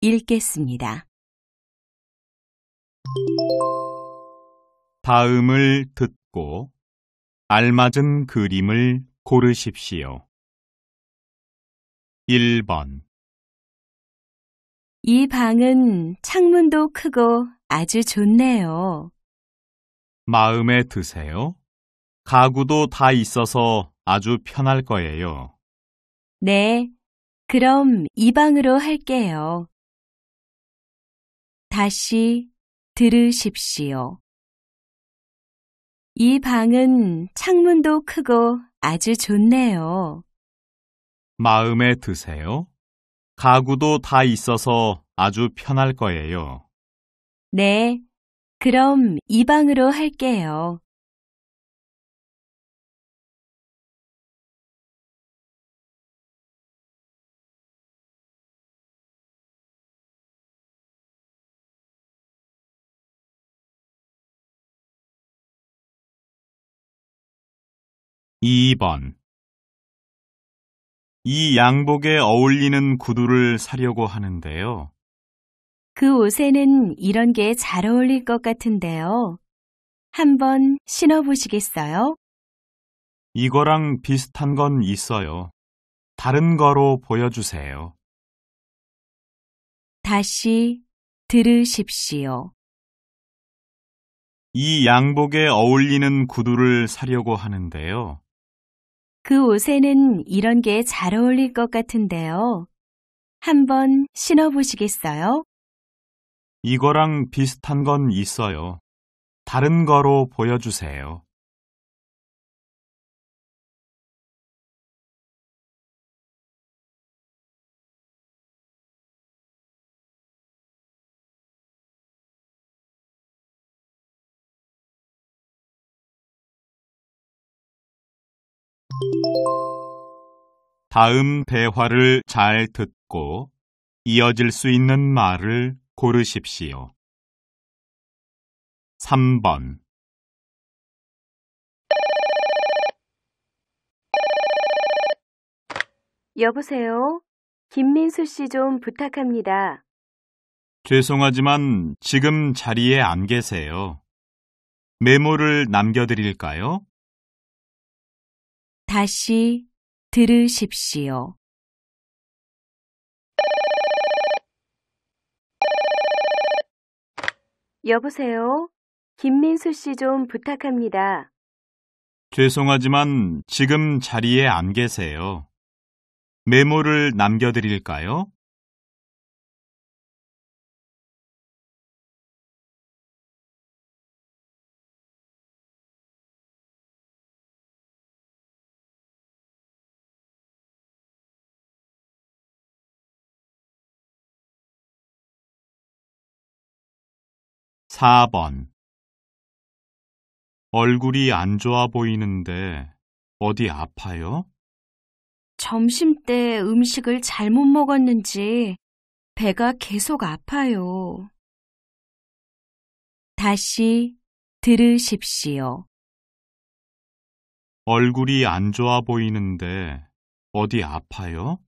읽겠습니다. 다음을 듣고 알맞은 그림을 고르십시오. 1번 이 방은 창문도 크고 아주 좋네요. 마음에 드세요? 가구도 다 있어서 아주 편할 거예요. 네, 그럼 이 방으로 할게요. 다시 들으십시오. 이 방은 창문도 크고 아주 좋네요. 마음에 드세요? 가구도 다 있어서 아주 편할 거예요. 네, 그럼 이 방으로 할게요. 2번 이 양복에 어울리는 구두를 사려고 하는데요. 그 옷에는 이런 게 잘 어울릴 것 같은데요. 한번 신어보시겠어요? 이거랑 비슷한 건 있어요. 다른 거로 보여주세요. 다시 들으십시오. 이 양복에 어울리는 구두를 사려고 하는데요. 그 옷에는 이런 게 잘 어울릴 것 같은데요. 한번 신어보시겠어요? 이거랑 비슷한 건 있어요. 다른 거로 보여주세요. 다음 대화를 잘 듣고 이어질 수 있는 말을 고르십시오. 3번 여보세요? 김민수 씨 좀 부탁합니다. 죄송하지만 지금 자리에 안 계세요. 메모를 남겨드릴까요? 다시 들으십시오. 여보세요? 김민수 씨 좀 부탁합니다. 죄송하지만 지금 자리에 안 계세요. 메모를 남겨드릴까요? 4번 얼굴이 안 좋아 보이는데 어디 아파요? 점심 때 음식을 잘못 먹었는지 배가 계속 아파요. 다시 들으십시오. 얼굴이 안 좋아 보이는데 어디 아파요?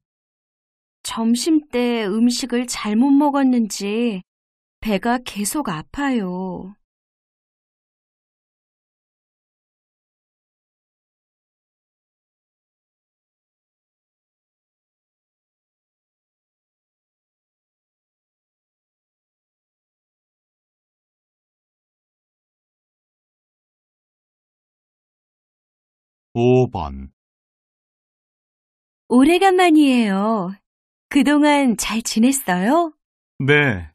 점심 때 음식을 잘못 먹었는지 배가 계속 아파요. 오번 오래간만이에요. 그동안 잘 지냈어요? 네,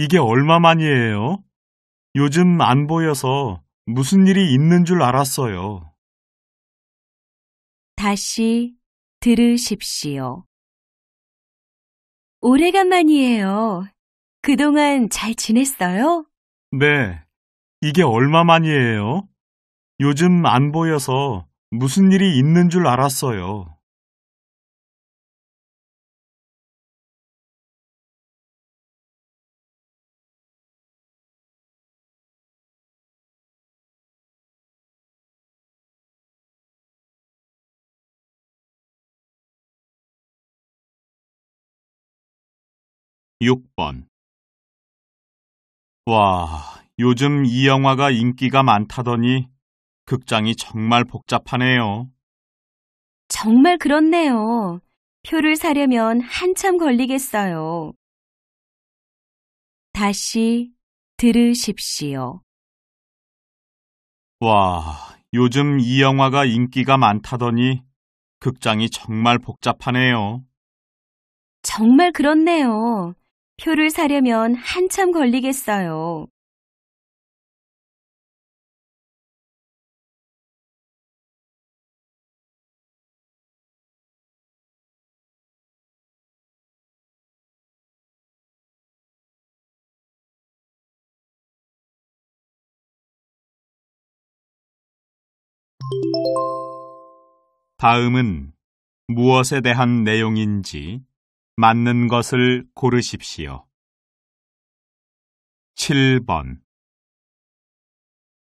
이게 얼마만이에요? 요즘 안 보여서 무슨 일이 있는 줄 알았어요. 다시 들으십시오. 오래간만이에요. 그동안 잘 지냈어요? 네. 이게 얼마만이에요? 요즘 안 보여서 무슨 일이 있는 줄 알았어요. 6번 와, 요즘 이 영화가 인기가 많다더니 극장이 정말 복잡하네요. 정말 그렇네요. 표를 사려면 한참 걸리겠어요. 다시 들으십시오. 와, 요즘 이 영화가 인기가 많다더니 극장이 정말 복잡하네요. 정말 그렇네요. 표를 사려면 한참 걸리겠어요. 다음은 무엇에 대한 내용인지 맞는 것을 고르십시오. 7번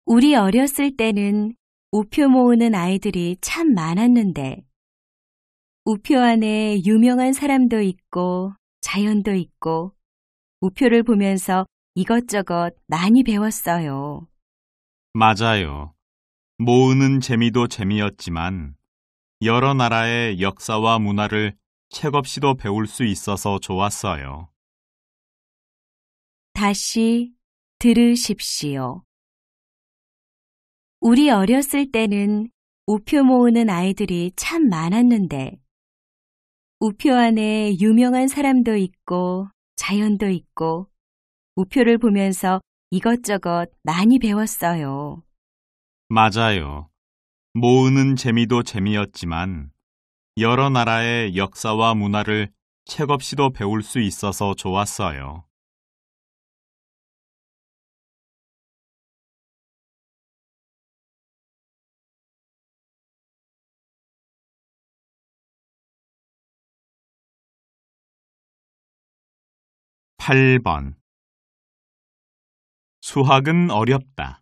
우리 어렸을 때는 우표 모으는 아이들이 참 많았는데 우표 안에 유명한 사람도 있고 자연도 있고 우표를 보면서 이것저것 많이 배웠어요. 맞아요. 모으는 재미도 재미였지만 여러 나라의 역사와 문화를 책 없이도 배울 수 있어서 좋았어요. 다시 들으십시오. 우리 어렸을 때는 우표 모으는 아이들이 참 많았는데 우표 안에 유명한 사람도 있고 자연도 있고 우표를 보면서 이것저것 많이 배웠어요. 맞아요. 모으는 재미도 재미였지만 여러 나라의 역사와 문화를 책 없이도 배울 수 있어서 좋았어요. (8번) 수학은 어렵다.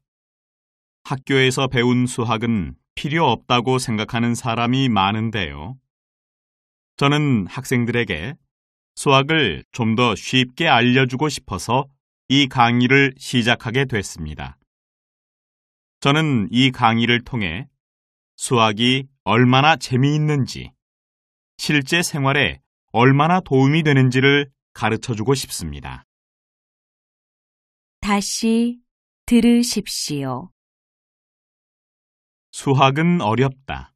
학교에서 배운 수학은 필요 없다고 생각하는 사람이 많은데요. 저는 학생들에게 수학을 좀 더 쉽게 알려주고 싶어서 이 강의를 시작하게 됐습니다. 저는 이 강의를 통해 수학이 얼마나 재미있는지, 실제 생활에 얼마나 도움이 되는지를 가르쳐 주고 싶습니다. 다시 들으십시오. 수학은 어렵다.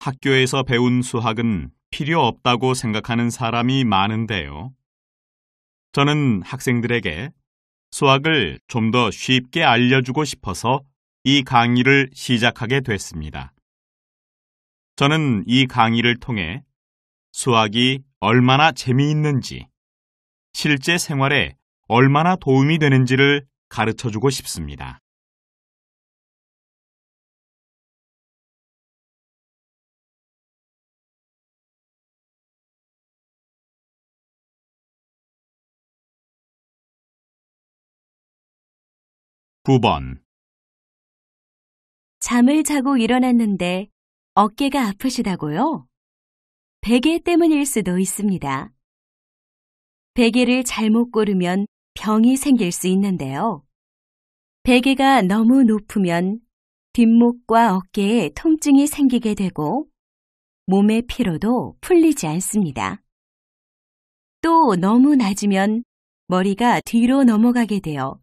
학교에서 배운 수학은 필요 없다고 생각하는 사람이 많은데요. 저는 학생들에게 수학을 좀 더 쉽게 알려주고 싶어서 이 강의를 시작하게 됐습니다. 저는 이 강의를 통해 수학이 얼마나 재미있는지, 실제 생활에 얼마나 도움이 되는지를 가르쳐 주고 싶습니다. 9번 잠을 자고 일어났는데 어깨가 아프시다고요? 베개 때문일 수도 있습니다. 베개를 잘못 고르면 병이 생길 수 있는데요. 베개가 너무 높으면 뒷목과 어깨에 통증이 생기게 되고 몸의 피로도 풀리지 않습니다. 또 너무 낮으면 머리가 뒤로 넘어가게 되어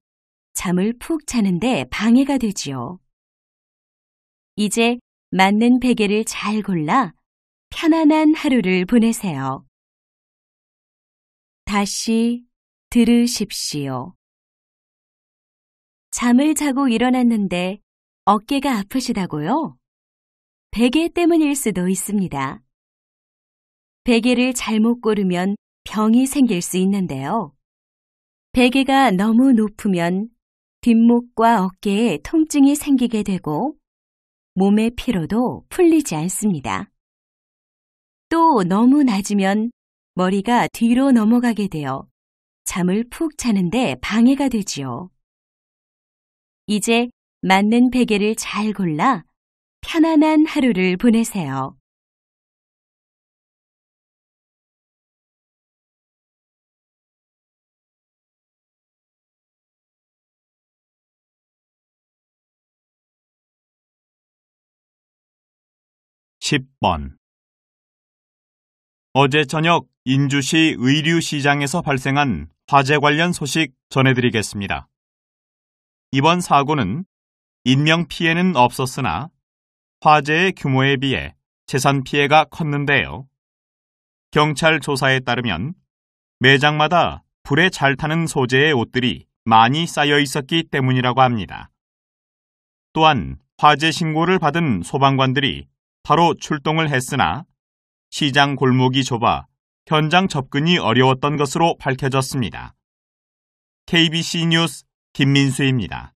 잠을 푹 자는데 방해가 되지요. 이제 맞는 베개를 잘 골라 편안한 하루를 보내세요. 다시 들으십시오. 잠을 자고 일어났는데 어깨가 아프시다고요? 베개 때문일 수도 있습니다. 베개를 잘못 고르면 병이 생길 수 있는데요. 베개가 너무 높으면 뒷목과 어깨에 통증이 생기게 되고 몸의 피로도 풀리지 않습니다. 또 너무 낮으면 머리가 뒤로 넘어가게 되어 잠을 푹 자는데 방해가 되지요. 이제 맞는 베개를 잘 골라 편안한 하루를 보내세요. 10번 어제 저녁 인주시 의류시장에서 발생한 화재 관련 소식 전해드리겠습니다. 이번 사고는 인명 피해는 없었으나 화재의 규모에 비해 재산 피해가 컸는데요. 경찰 조사에 따르면 매장마다 불에 잘 타는 소재의 옷들이 많이 쌓여 있었기 때문이라고 합니다. 또한 화재 신고를 받은 소방관들이 바로 출동을 했으나 시장 골목이 좁아 현장 접근이 어려웠던 것으로 밝혀졌습니다. KBC 뉴스 김민수입니다.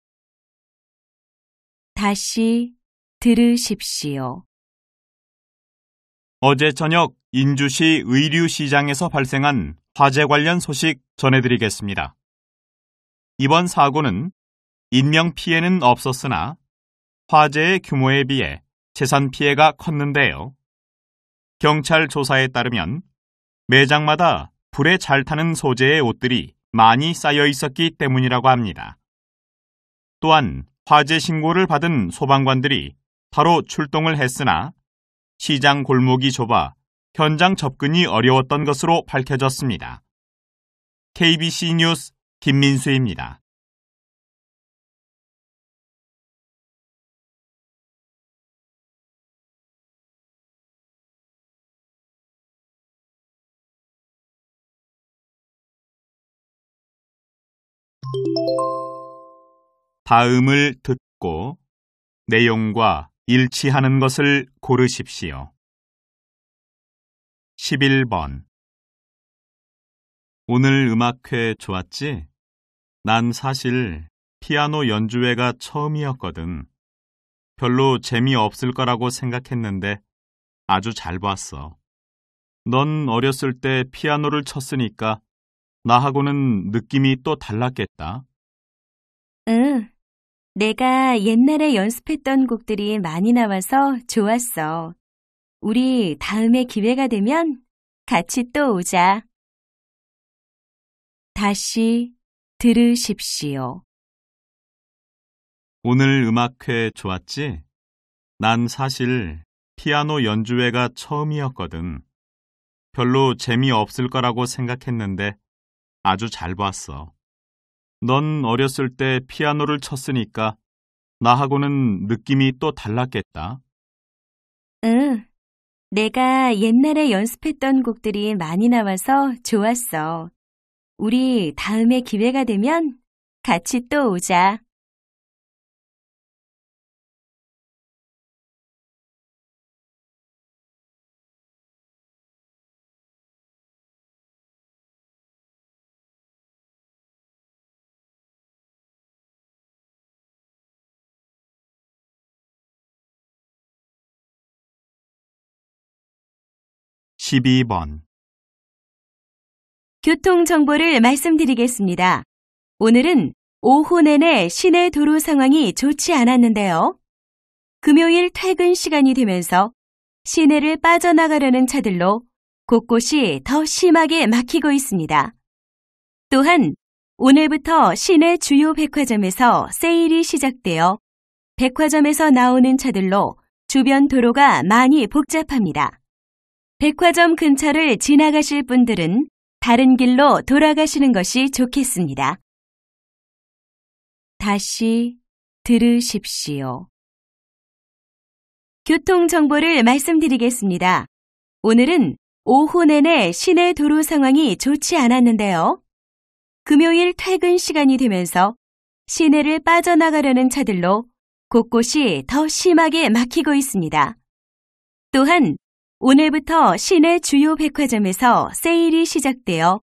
다시 들으십시오. 어제 저녁 인주시 의류시장에서 발생한 화재 관련 소식 전해드리겠습니다. 이번 사고는 인명 피해는 없었으나 화재의 규모에 비해 재산 피해가 컸는데요. 경찰 조사에 따르면 매장마다 불에 잘 타는 소재의 옷들이 많이 쌓여 있었기 때문이라고 합니다. 또한 화재 신고를 받은 소방관들이 바로 출동을 했으나 시장 골목이 좁아 현장 접근이 어려웠던 것으로 밝혀졌습니다. KBC 뉴스 김민수입니다. 다음을 듣고 내용과 일치하는 것을 고르십시오. 11번 오늘 음악회 좋았지? 난 사실 피아노 연주회가 처음이었거든. 별로 재미없을 거라고 생각했는데 아주 잘 봤어. 넌 어렸을 때 피아노를 쳤으니까 나하고는 느낌이 또 달랐겠다. 응. 내가 옛날에 연습했던 곡들이 많이 나와서 좋았어. 우리 다음에 기회가 되면 같이 또 오자. 다시 들으십시오. 오늘 음악회 좋았지? 난 사실 피아노 연주회가 처음이었거든. 별로 재미없을 거라고 생각했는데 아주 잘 봤어. 넌 어렸을 때 피아노를 쳤으니까 나하고는 느낌이 또 달랐겠다. 응. 내가 옛날에 연습했던 곡들이 많이 나와서 좋았어. 우리 다음에 기회가 되면 같이 또 오자. 12번 교통 정보를 말씀드리겠습니다. 오늘은 오후 내내 시내 도로 상황이 좋지 않았는데요. 금요일 퇴근 시간이 되면서 시내를 빠져나가려는 차들로 곳곳이 더 심하게 막히고 있습니다. 또한 오늘부터 시내 주요 백화점에서 세일이 시작되어 백화점에서 나오는 차들로 주변 도로가 많이 복잡합니다. 백화점 근처를 지나가실 분들은 다른 길로 돌아가시는 것이 좋겠습니다. 다시 들으십시오. 교통 정보를 말씀드리겠습니다. 오늘은 오후 내내 시내 도로 상황이 좋지 않았는데요. 금요일 퇴근 시간이 되면서 시내를 빠져나가려는 차들로 곳곳이 더 심하게 막히고 있습니다. 또한 오늘부터 시내 주요 백화점에서 세일이 시작되어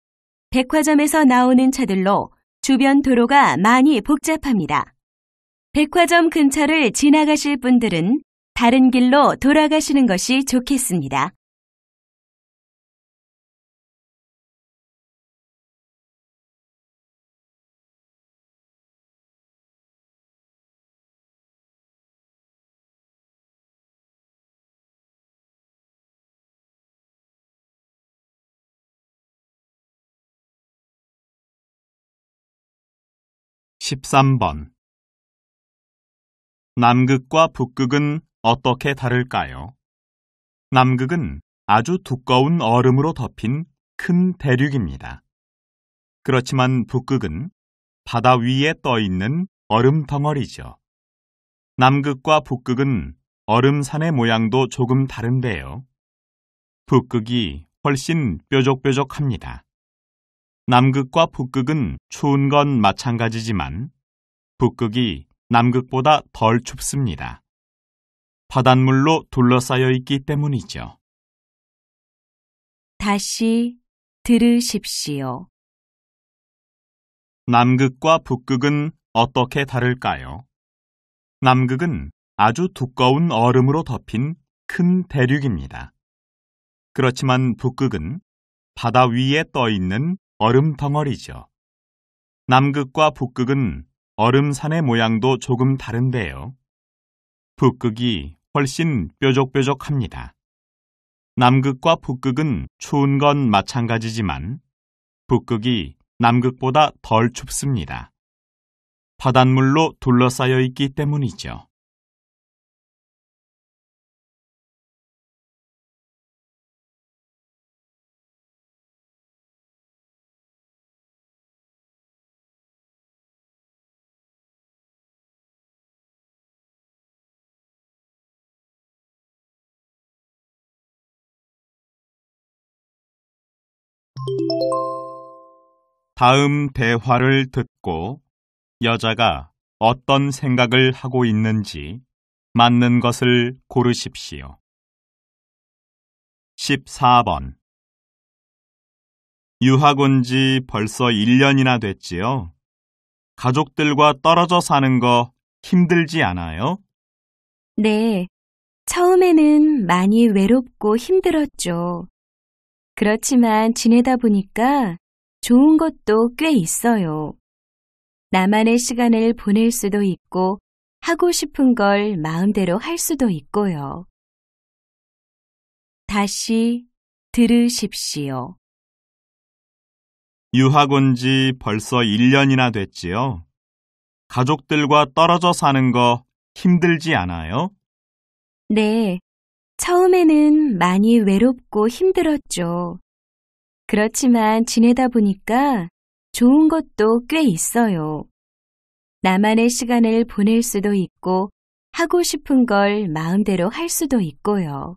백화점에서 나오는 차들로 주변 도로가 많이 복잡합니다. 백화점 근처를 지나가실 분들은 다른 길로 돌아가시는 것이 좋겠습니다. 13번 남극과 북극은 어떻게 다를까요? 남극은 아주 두꺼운 얼음으로 덮인 큰 대륙입니다. 그렇지만 북극은 바다 위에 떠 있는 얼음 덩어리죠. 남극과 북극은 얼음산의 모양도 조금 다른데요. 북극이 훨씬 뾰족뾰족합니다. 남극과 북극은 추운 건 마찬가지지만 북극이 남극보다 덜 춥습니다. 바닷물로 둘러싸여 있기 때문이죠. 다시 들으십시오. 남극과 북극은 어떻게 다를까요? 남극은 아주 두꺼운 얼음으로 덮인 큰 대륙입니다. 그렇지만 북극은 바다 위에 떠 있는 얼음 덩어리죠. 남극과 북극은 얼음산의 모양도 조금 다른데요. 북극이 훨씬 뾰족뾰족합니다. 남극과 북극은 추운 건 마찬가지지만 북극이 남극보다 덜 춥습니다. 바닷물로 둘러싸여 있기 때문이죠. 다음 대화를 듣고 여자가 어떤 생각을 하고 있는지 맞는 것을 고르십시오. 14번 유학 온 지 벌써 1년이나 됐지요? 가족들과 떨어져 사는 거 힘들지 않아요? 네. 처음에는 많이 외롭고 힘들었죠. 그렇지만 지내다 보니까 좋은 것도 꽤 있어요. 나만의 시간을 보낼 수도 있고 하고 싶은 걸 마음대로 할 수도 있고요. 다시 들으십시오. 유학 온 지 벌써 1년이나 됐지요. 가족들과 떨어져 사는 거 힘들지 않아요? 네. 처음에는 많이 외롭고 힘들었죠. 그렇지만 지내다 보니까 좋은 것도 꽤 있어요. 나만의 시간을 보낼 수도 있고 하고 싶은 걸 마음대로 할 수도 있고요.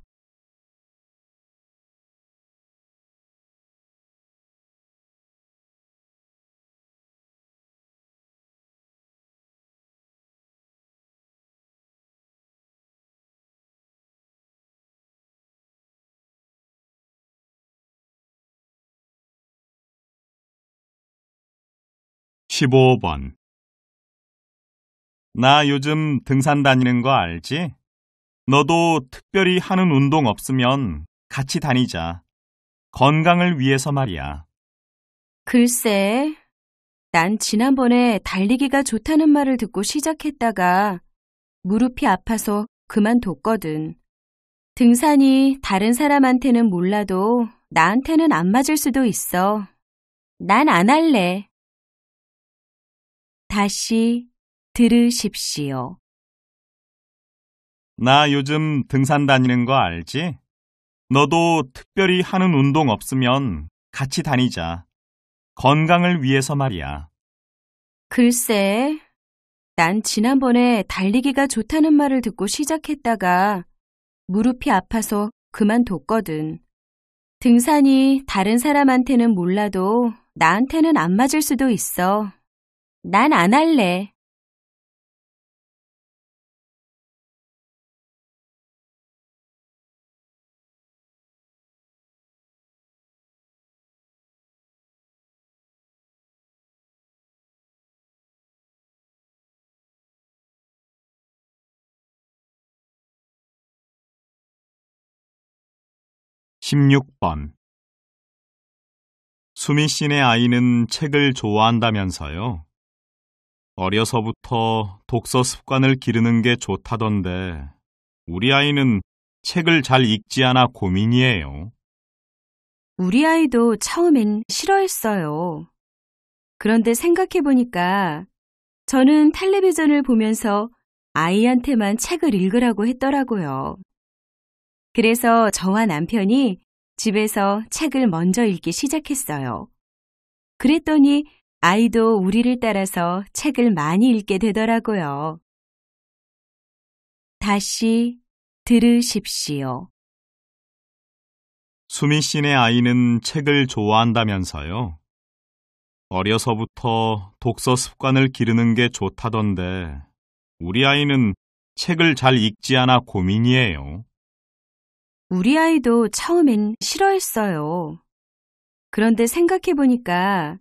15번 나 요즘 등산 다니는 거 알지? 너도 특별히 하는 운동 없으면 같이 다니자. 건강을 위해서 말이야. 글쎄, 난 지난번에 달리기가 좋다는 말을 듣고 시작했다가 무릎이 아파서 그만뒀거든. 등산이 다른 사람한테는 몰라도 나한테는 안 맞을 수도 있어. 난 안 할래. 다시 들으십시오. 나 요즘 등산 다니는 거 알지? 너도 특별히 하는 운동 없으면 같이 다니자. 건강을 위해서 말이야. 글쎄, 난 지난번에 달리기가 좋다는 말을 듣고 시작했다가 무릎이 아파서 그만뒀거든. 등산이 다른 사람한테는 몰라도 나한테는 안 맞을 수도 있어. 난안 할래. 1 6번 수미 씨네 아이는 책을 좋아한다면서요. 어려서부터 독서 습관을 기르는 게 좋다던데 우리 아이는 책을 잘 읽지 않아 고민이에요. 우리 아이도 처음엔 싫어했어요. 그런데 생각해보니까 저는 텔레비전을 보면서 아이한테만 책을 읽으라고 했더라고요. 그래서 저와 남편이 집에서 책을 먼저 읽기 시작했어요. 그랬더니 아이도 우리를 따라서 책을 많이 읽게 되더라고요. 다시 들으십시오. 수민 씨네 아이는 책을 좋아한다면서요. 어려서부터 독서 습관을 기르는 게 좋다던데 우리 아이는 책을 잘 읽지 않아 고민이에요. 우리 아이도 처음엔 싫어했어요. 그런데 생각해보니까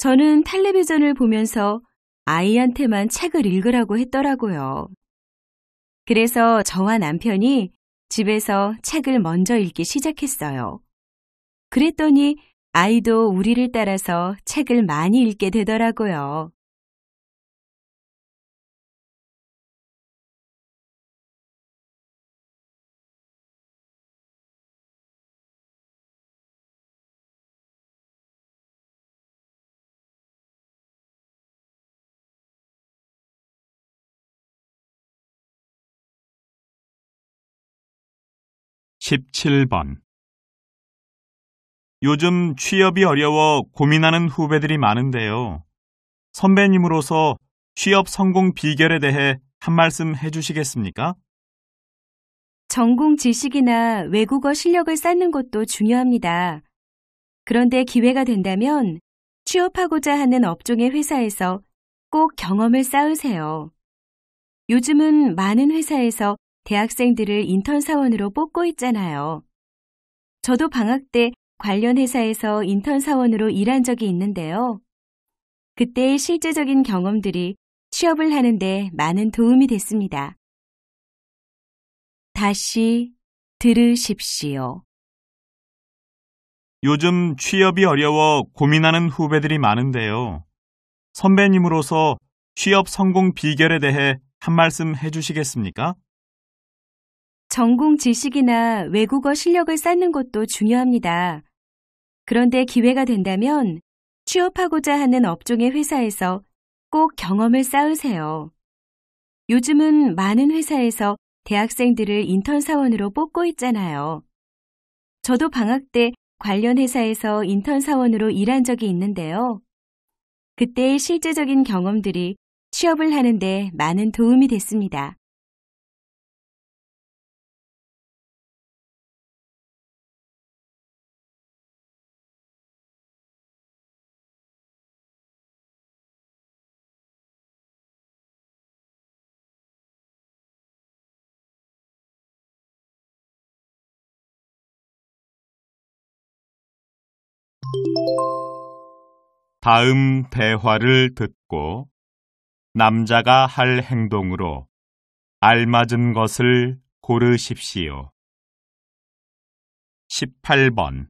저는 텔레비전을 보면서 아이한테만 책을 읽으라고 했더라고요. 그래서 저와 남편이 집에서 책을 먼저 읽기 시작했어요. 그랬더니 아이도 우리를 따라서 책을 많이 읽게 되더라고요. 17번 요즘 취업이 어려워 고민하는 후배들이 많은데요. 선배님으로서 취업 성공 비결에 대해 한 말씀 해주시겠습니까? 전공 지식이나 외국어 실력을 쌓는 것도 중요합니다. 그런데 기회가 된다면 취업하고자 하는 업종의 회사에서 꼭 경험을 쌓으세요. 요즘은 많은 회사에서 대학생들을 인턴 사원으로 뽑고 있잖아요. 저도 방학 때 관련 회사에서 인턴 사원으로 일한 적이 있는데요. 그때의 실제적인 경험들이 취업을 하는데 많은 도움이 됐습니다. 다시 들으십시오. 요즘 취업이 어려워 고민하는 후배들이 많은데요. 선배님으로서 취업 성공 비결에 대해 한 말씀 해주시겠습니까? 전공 지식이나 외국어 실력을 쌓는 것도 중요합니다. 그런데 기회가 된다면 취업하고자 하는 업종의 회사에서 꼭 경험을 쌓으세요. 요즘은 많은 회사에서 대학생들을 인턴 사원으로 뽑고 있잖아요. 저도 방학 때 관련 회사에서 인턴 사원으로 일한 적이 있는데요. 그때의 실제적인 경험들이 취업을 하는데 많은 도움이 됐습니다. 다음 대화를 듣고 남자가 할 행동으로 알맞은 것을 고르십시오. 18번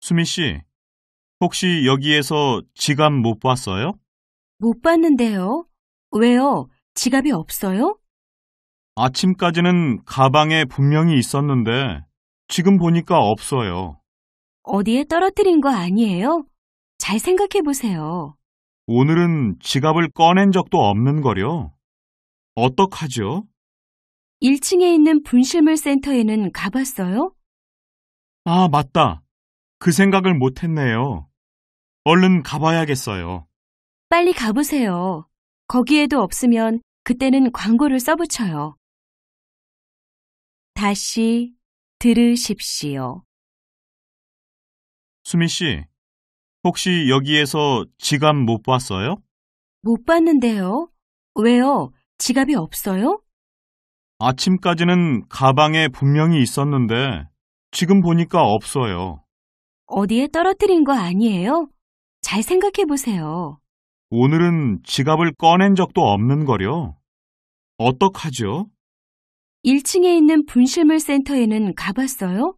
수미 씨, 혹시 여기에서 지갑 못 봤어요? 못 봤는데요. 왜요? 지갑이 없어요? 아침까지는 가방에 분명히 있었는데 지금 보니까 없어요. 어디에 떨어뜨린 거 아니에요? 잘 생각해 보세요. 오늘은 지갑을 꺼낸 적도 없는 거려. 어떡하죠? 1층에 있는 분실물 센터에는 가봤어요? 아, 맞다. 그 생각을 못했네요. 얼른 가봐야겠어요. 빨리 가보세요. 거기에도 없으면 그때는 광고를 써붙여요. 다시 들으십시오. 수미 씨, 혹시 여기에서 지갑 못 봤어요? 못 봤는데요. 왜요? 지갑이 없어요? 아침까지는 가방에 분명히 있었는데 지금 보니까 없어요. 어디에 떨어뜨린 거 아니에요? 잘 생각해 보세요. 오늘은 지갑을 꺼낸 적도 없는 거려. 어떡하죠? 1층에 있는 분실물 센터에는 가봤어요?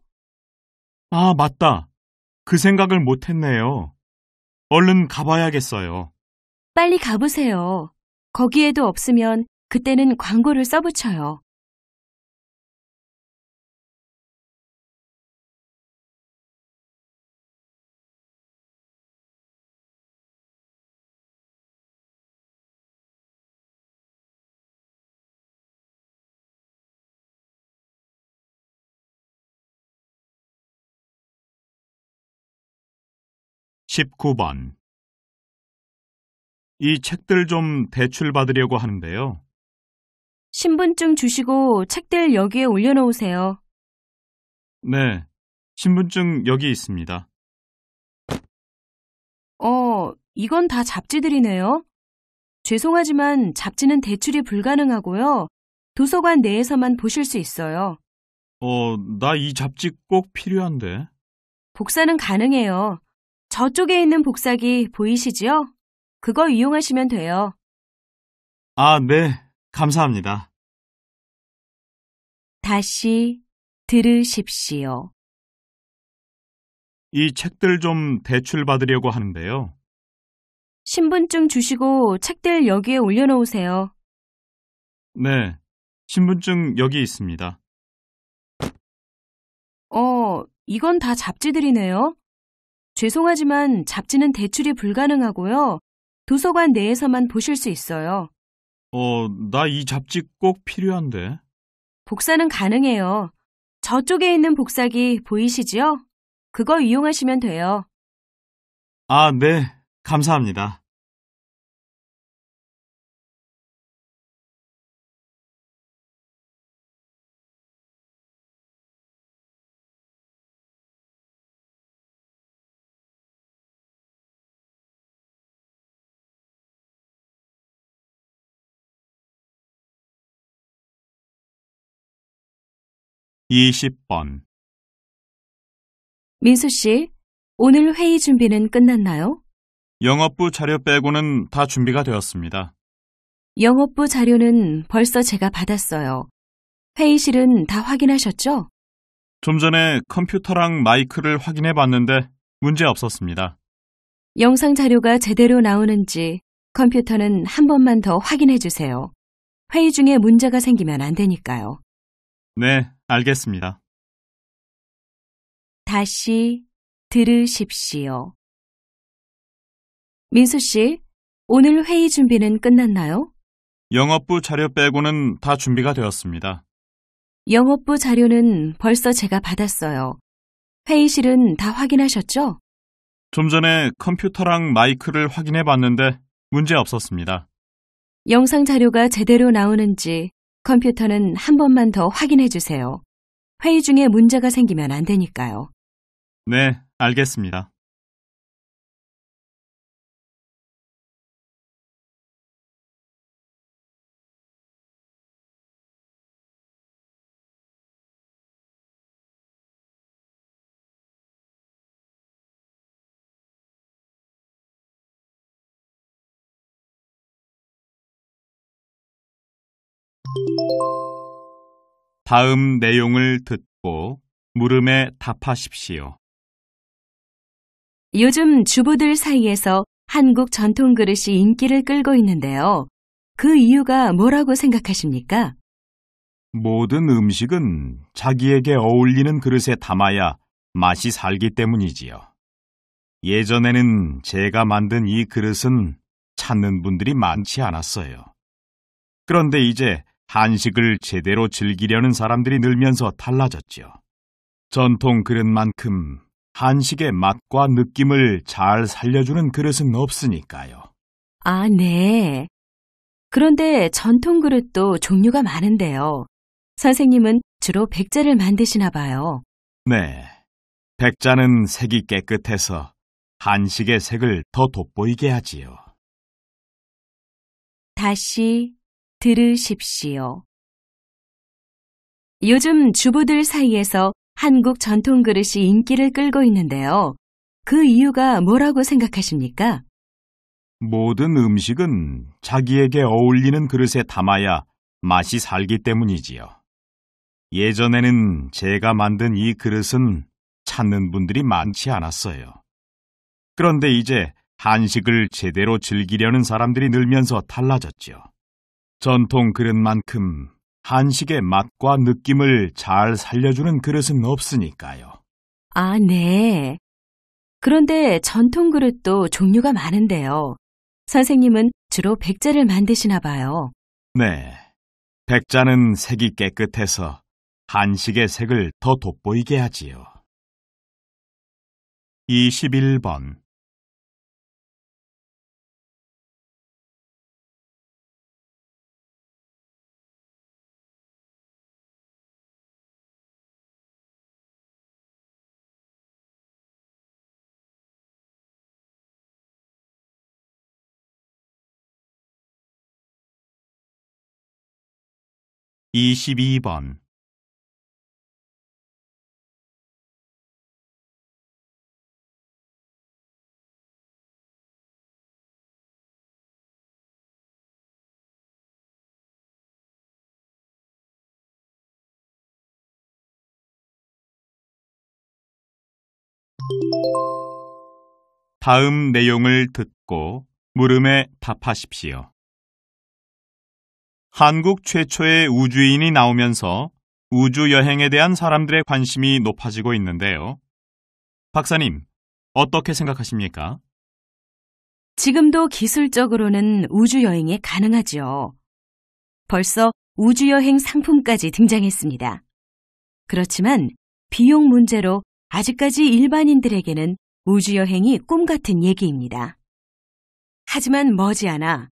아, 맞다. 그 생각을 못했네요. 얼른 가봐야겠어요. 빨리 가보세요. 거기에도 없으면 그때는 광고를 써붙여요. 19번 이 책들 좀 대출 받으려고 하는데요. 신분증 주시고 책들 여기에 올려놓으세요. 네, 신분증 여기 있습니다. 어, 이건 다 잡지들이네요. 죄송하지만 잡지는 대출이 불가능하고요. 도서관 내에서만 보실 수 있어요. 어, 나 이 잡지 꼭 필요한데. 복사는 가능해요. 저쪽에 있는 복사기 보이시지요? 그거 이용하시면 돼요. 아, 네. 감사합니다. 다시 들으십시오. 이 책들 좀 대출 받으려고 하는데요. 신분증 주시고 책들 여기에 올려놓으세요. 네, 신분증 여기 있습니다. 어, 이건 다 잡지들이네요. 죄송하지만 잡지는 대출이 불가능하고요. 도서관 내에서만 보실 수 있어요. 어, 나 이 잡지 꼭 필요한데. 복사는 가능해요. 저쪽에 있는 복사기 보이시지요? 그거 이용하시면 돼요. 아, 네. 감사합니다. 20번 민수 씨, 오늘 회의 준비는 끝났나요? 영업부 자료 빼고는 다 준비가 되었습니다. 영업부 자료는 벌써 제가 받았어요. 회의실은 다 확인하셨죠? 좀 전에 컴퓨터랑 마이크를 확인해 봤는데 문제 없었습니다. 영상 자료가 제대로 나오는지 컴퓨터는 한 번만 더 확인해 주세요. 회의 중에 문제가 생기면 안 되니까요. 네, 알겠습니다. 다시 들으십시오. 민수 씨, 오늘 회의 준비는 끝났나요? 영업부 자료 빼고는 다 준비가 되었습니다. 영업부 자료는 벌써 제가 받았어요. 회의실은 다 확인하셨죠? 좀 전에 컴퓨터랑 마이크를 확인해 봤는데 문제 없었습니다. 영상 자료가 제대로 나오는지 컴퓨터는 한 번만 더 확인해 주세요. 회의 중에 문제가 생기면 안 되니까요. 네, 알겠습니다. 다음 내용을 듣고 물음에 답하십시오. 요즘 주부들 사이에서 한국 전통 그릇이 인기를 끌고 있는데요. 그 이유가 뭐라고 생각하십니까? 모든 음식은 자기에게 어울리는 그릇에 담아야 맛이 살기 때문이지요. 예전에는 제가 만든 이 그릇은 찾는 분들이 많지 않았어요. 그런데 이제 한식을 제대로 즐기려는 사람들이 늘면서 달라졌죠. 전통 그릇만큼 한식의 맛과 느낌을 잘 살려주는 그릇은 없으니까요. 아, 네. 그런데 전통 그릇도 종류가 많은데요. 선생님은 주로 백자를 만드시나 봐요. 네. 백자는 색이 깨끗해서 한식의 색을 더 돋보이게 하지요. 다시 들으십시오. 요즘 주부들 사이에서 한국 전통 그릇이 인기를 끌고 있는데요. 그 이유가 뭐라고 생각하십니까? 모든 음식은 자기에게 어울리는 그릇에 담아야 맛이 살기 때문이지요. 예전에는 제가 만든 이 그릇은 찾는 분들이 많지 않았어요. 그런데 이제 한식을 제대로 즐기려는 사람들이 늘면서 달라졌지요 전통 그릇만큼 한식의 맛과 느낌을 잘 살려주는 그릇은 없으니까요. 아, 네. 그런데 전통 그릇도 종류가 많은데요. 선생님은 주로 백자를 만드시나 봐요. 네. 백자는 색이 깨끗해서 한식의 색을 더 돋보이게 하지요. 21번 22번 다음 내용을 듣고 물음에 답하십시오. 한국 최초의 우주인이 나오면서 우주 여행에 대한 사람들의 관심이 높아지고 있는데요. 박사님, 어떻게 생각하십니까? 지금도 기술적으로는 우주 여행이 가능하지요. 벌써 우주 여행 상품까지 등장했습니다. 그렇지만 비용 문제로 아직까지 일반인들에게는 우주 여행이 꿈 같은 얘기입니다. 하지만 머지않아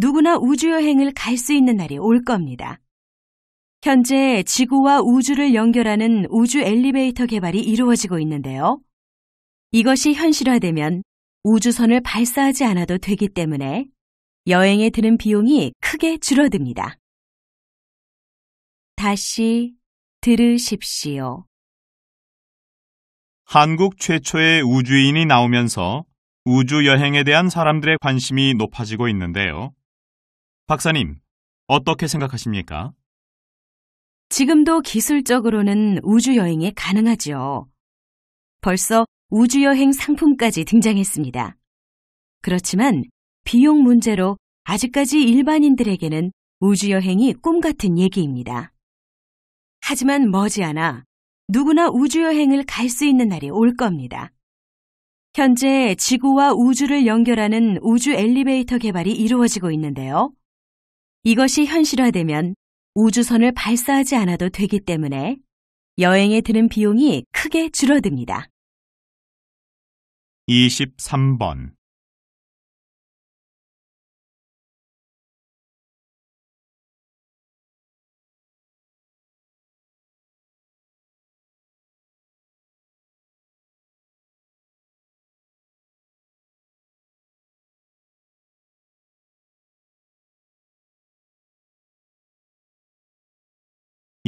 누구나 우주여행을 갈 수 있는 날이 올 겁니다. 현재 지구와 우주를 연결하는 우주 엘리베이터 개발이 이루어지고 있는데요. 이것이 현실화되면 우주선을 발사하지 않아도 되기 때문에 여행에 드는 비용이 크게 줄어듭니다. 다시 들으십시오. 한국 최초의 우주인이 나오면서 우주 여행에 대한 사람들의 관심이 높아지고 있는데요. 박사님, 어떻게 생각하십니까? 지금도 기술적으로는 우주여행이 가능하지요. 벌써 우주여행 상품까지 등장했습니다. 그렇지만 비용 문제로 아직까지 일반인들에게는 우주여행이 꿈 같은 얘기입니다. 하지만 머지않아 누구나 우주여행을 갈 수 있는 날이 올 겁니다. 현재 지구와 우주를 연결하는 우주 엘리베이터 개발이 이루어지고 있는데요. 이것이 현실화되면 우주선을 발사하지 않아도 되기 때문에 여행에 드는 비용이 크게 줄어듭니다. 23번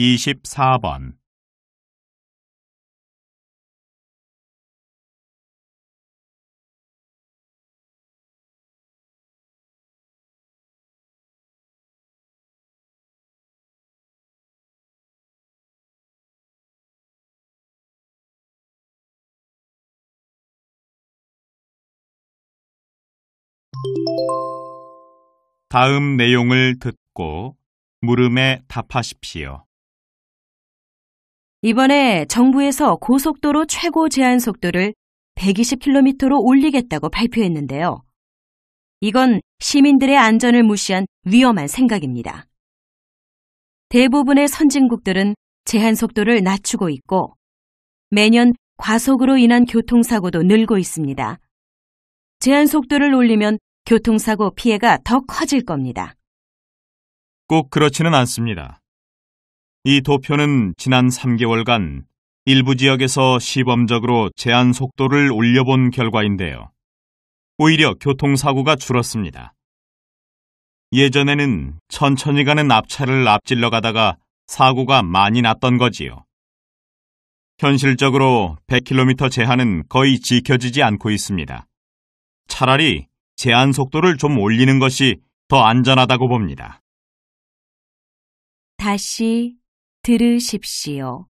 24번 '다음 내용을 듣고 물음에 답하십시오. 이번에 정부에서 고속도로 최고 제한 속도를 120km로 올리겠다고 발표했는데요. 이건 시민들의 안전을 무시한 위험한 생각입니다. 대부분의 선진국들은 제한 속도를 낮추고 있고 매년 과속으로 인한 교통사고도 늘고 있습니다. 제한 속도를 올리면 교통사고 피해가 더 커질 겁니다. 꼭 그렇지는 않습니다. 이 도표는 지난 3개월간 일부 지역에서 시범적으로 제한 속도를 올려본 결과인데요. 오히려 교통사고가 줄었습니다. 예전에는 천천히 가는 앞차를 앞질러 가다가 사고가 많이 났던 거지요. 현실적으로 100km 제한은 거의 지켜지지 않고 있습니다. 차라리 제한 속도를 좀 올리는 것이 더 안전하다고 봅니다. 다시 들으십시오.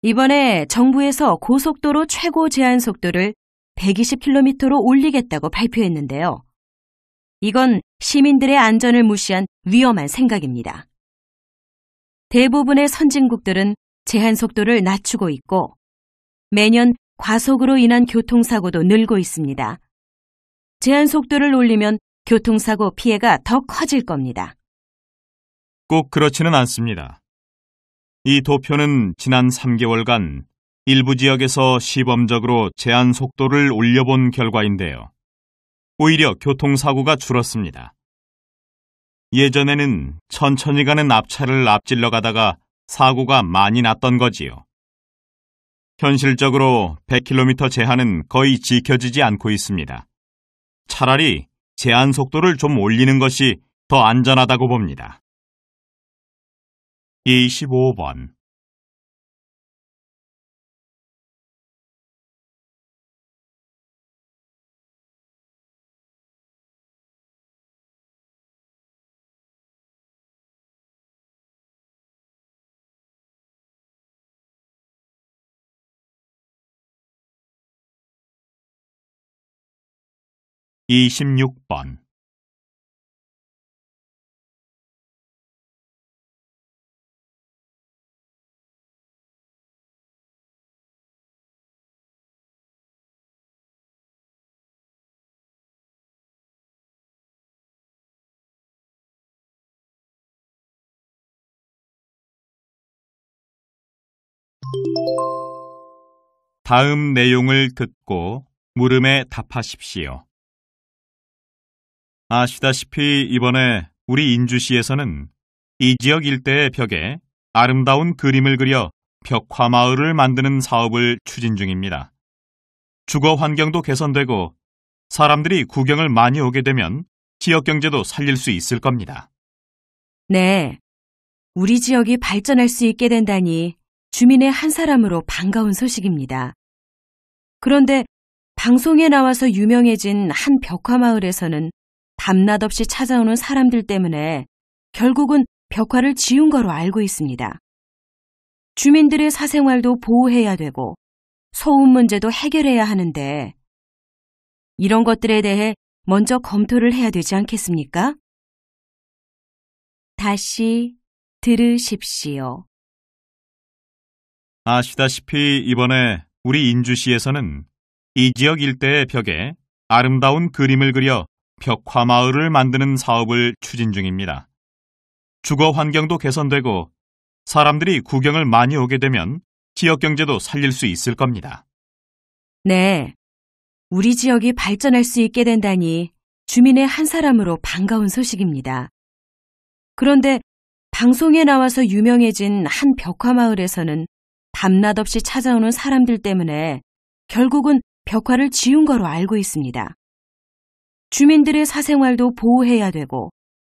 이번에 정부에서 고속도로 최고 제한 속도를 120km로 올리겠다고 발표했는데요. 이건 시민들의 안전을 무시한 위험한 생각입니다. 대부분의 선진국들은 제한 속도를 낮추고 있고 매년 과속으로 인한 교통사고도 늘고 있습니다. 제한 속도를 올리면 교통사고 피해가 더 커질 겁니다. 꼭 그렇지는 않습니다. 이 도표는 지난 3개월간 일부 지역에서 시범적으로 제한 속도를 올려본 결과인데요. 오히려 교통사고가 줄었습니다. 예전에는 천천히 가는 앞차를 앞질러 가다가 사고가 많이 났던 거지요. 현실적으로 100km 제한은 거의 지켜지지 않고 있습니다. 차라리 제한 속도를 좀 올리는 것이 더 안전하다고 봅니다. 25번 예, 이십번 다음 내용을 듣고 물음에 답하십시오. 아시다시피 이번에 우리 인주시에서는 이 지역 일대의 벽에 아름다운 그림을 그려 벽화 마을을 만드는 사업을 추진 중입니다. 주거 환경도 개선되고 사람들이 구경을 많이 오게 되면 지역 경제도 살릴 수 있을 겁니다. 네. 우리 지역이 발전할 수 있게 된다니 주민의 한 사람으로 반가운 소식입니다. 그런데 방송에 나와서 유명해진 한 벽화 마을에서는 밤낮 없이 찾아오는 사람들 때문에 결국은 벽화를 지운 거로 알고 있습니다. 주민들의 사생활도 보호해야 되고 소음 문제도 해결해야 하는데 이런 것들에 대해 먼저 검토를 해야 되지 않겠습니까? 다시 들으십시오. 아시다시피 이번에 우리 인주시에서는 이 지역 일대의 벽에 아름다운 그림을 그려 벽화 마을을 만드는 사업을 추진 중입니다. 주거 환경도 개선되고 사람들이 구경을 많이 오게 되면 지역 경제도 살릴 수 있을 겁니다. 네. 우리 지역이 발전할 수 있게 된다니 주민의 한 사람으로 반가운 소식입니다. 그런데 방송에 나와서 유명해진 한 벽화 마을에서는 밤낮없이 찾아오는 사람들 때문에 결국은 벽화를 지운 거로 알고 있습니다. 주민들의 사생활도 보호해야 되고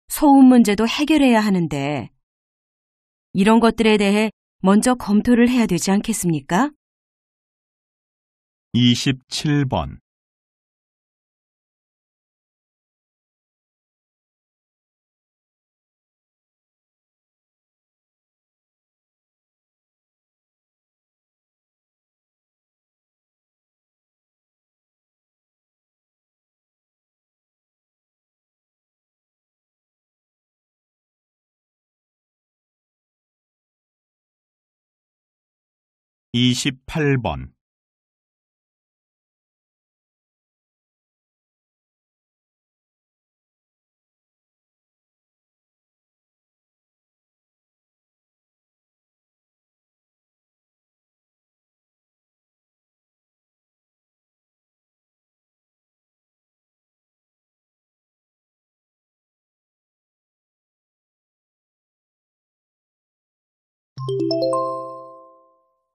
소음 문제도 해결해야 하는데 이런 것들에 대해 먼저 검토를 해야 되지 않겠습니까? 27번 28번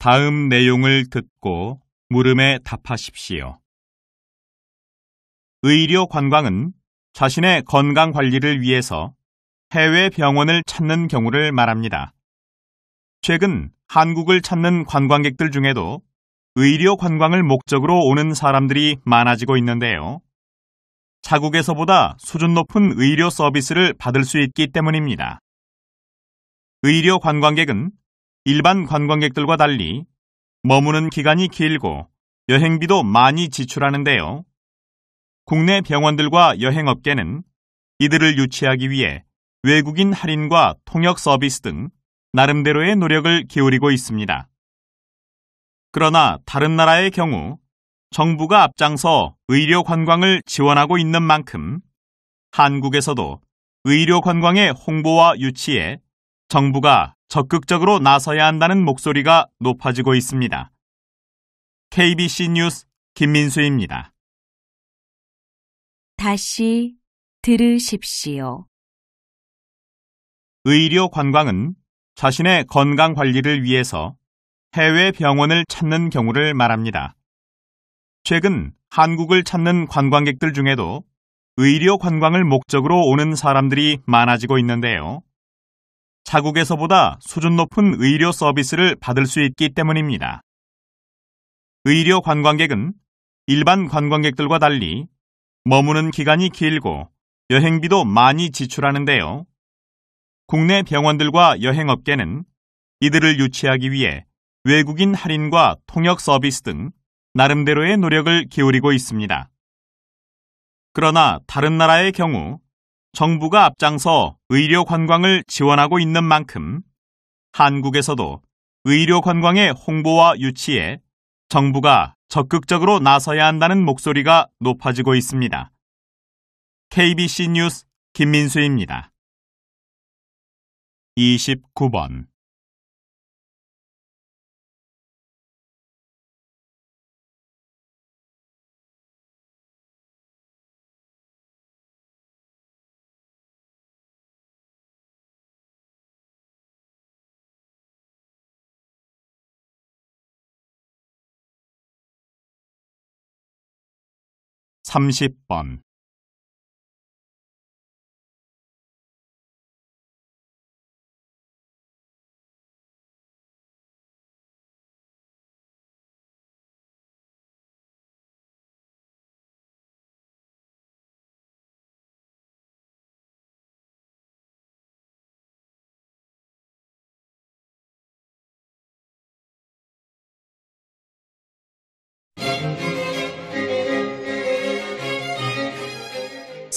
다음 내용을 듣고 물음에 답하십시오. 의료 관광은 자신의 건강 관리를 위해서 해외 병원을 찾는 경우를 말합니다. 최근 한국을 찾는 관광객들 중에도 의료 관광을 목적으로 오는 사람들이 많아지고 있는데요. 자국에서보다 수준 높은 의료 서비스를 받을 수 있기 때문입니다. 의료 관광객은 일반 관광객들과 달리 머무는 기간이 길고 여행비도 많이 지출하는데요. 국내 병원들과 여행업계는 이들을 유치하기 위해 외국인 할인과 통역 서비스 등 나름대로의 노력을 기울이고 있습니다. 그러나 다른 나라의 경우 정부가 앞장서 의료 관광을 지원하고 있는 만큼 한국에서도 의료 관광의 홍보와 유치에 정부가 적극적으로 나서야 한다는 목소리가 높아지고 있습니다. KBC 뉴스 김민수입니다. 다시 들으십시오. 의료 관광은 자신의 건강 관리를 위해서 해외 병원을 찾는 경우를 말합니다. 최근 한국을 찾는 관광객들 중에도 의료 관광을 목적으로 오는 사람들이 많아지고 있는데요. 자국에서보다 수준 높은 의료 서비스를 받을 수 있기 때문입니다. 의료 관광객은 일반 관광객들과 달리 머무는 기간이 길고 여행비도 많이 지출하는데요. 국내 병원들과 여행업계는 이들을 유치하기 위해 외국인 할인과 통역 서비스 등 나름대로의 노력을 기울이고 있습니다. 그러나 다른 나라의 경우 정부가 앞장서 의료 관광을 지원하고 있는 만큼 한국에서도 의료 관광의 홍보와 유치에 정부가 적극적으로 나서야 한다는 목소리가 높아지고 있습니다. KBC 뉴스 김민수입니다. 29번 30번